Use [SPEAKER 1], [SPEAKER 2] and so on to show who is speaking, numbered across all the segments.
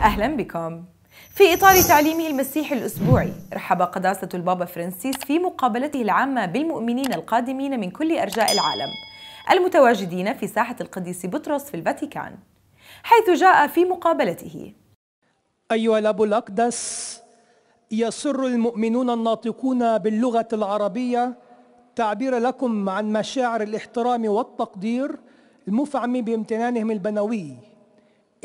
[SPEAKER 1] أهلا بكم في إطار تعليمه المسيحي الأسبوعي رحب قداسة البابا فرانسيس في مقابلته العامة بالمؤمنين القادمين من كل أرجاء العالم المتواجدين في ساحة القديس بطرس في الفاتيكان حيث جاء في مقابلته أيها الأب الأقدس يسر المؤمنون الناطقون باللغة العربية تعبير لكم عن مشاعر الاحترام والتقدير المفعم بامتنانهم البنوي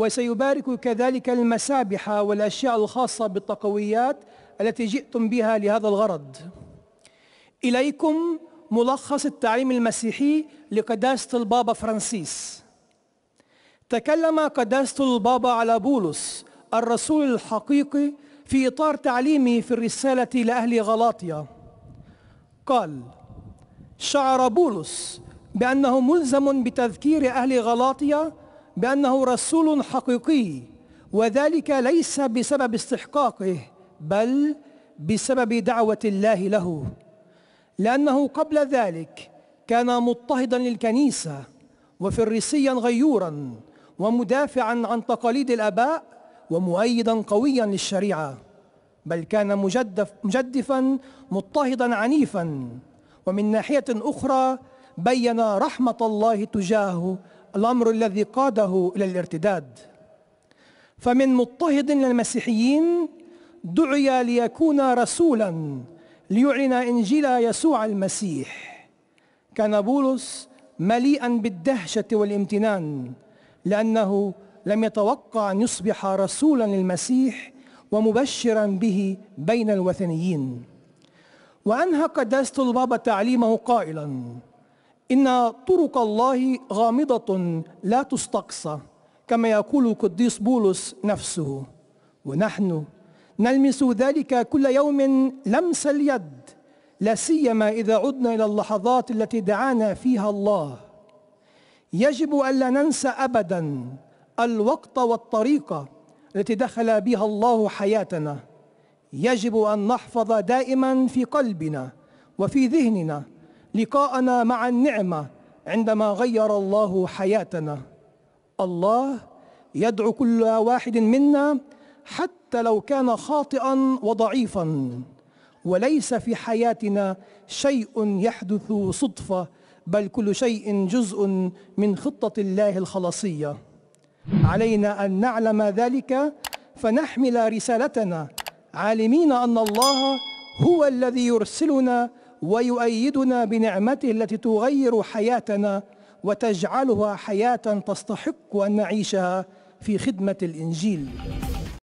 [SPEAKER 1] وسيبارك كذلك المسابح والأشياء الخاصة بالتقويات التي جئتم بها لهذا الغرض إليكم ملخص التعليم المسيحي لقداسة البابا فرانسيس تكلم قداسة البابا على بولس الرسول الحقيقي في إطار تعليمه في الرسالة لأهل غلاطيا قال شعر بولس بأنه ملزم بتذكير أهل غلاطيا بأنه رسول حقيقي وذلك ليس بسبب استحقاقه بل بسبب دعوة الله له لأنه قبل ذلك كان مضطهدا للكنيسة وفريسيا غيورا ومدافعا عن تقاليد الآباء ومؤيدا قويا للشريعة بل كان مجدف مجدفا مضطهدا عنيفا ومن ناحية أخرى بين رحمة الله تجاهه الأمر الذي قاده إلى الارتداد فمن مضطهد للمسيحيين دعي ليكون رسولا ليعلن إنجيل يسوع المسيح كان بولس مليئا بالدهشة والامتنان لأنه لم يتوقع أن يصبح رسولا للمسيح ومبشرا به بين الوثنيين وأنهى قداسة البابا تعليمه قائلا إن طرق الله غامضة لا تستقصى كما يقول القديس بولس نفسه ونحن نلمس ذلك كل يوم لمس اليد لا سيما إذا عدنا إلى اللحظات التي دعانا فيها الله يجب ألا ننسى أبدا الوقت والطريقة التي دخل بها الله حياتنا يجب أن نحفظ دائما في قلبنا وفي ذهننا لقاءنا مع النعمة عندما غير الله حياتنا الله يدعو كل واحد منا حتى لو كان خاطئا وضعيفا وليس في حياتنا شيء يحدث صدفة بل كل شيء جزء من خطة الله الخلاصية علينا أن نعلم ذلك فنحمل رسالتنا عالمين أن الله هو الذي يرسلنا ويؤيدنا بنعمته التي تغير حياتنا وتجعلها حياة تستحق أن نعيشها في خدمة الإنجيل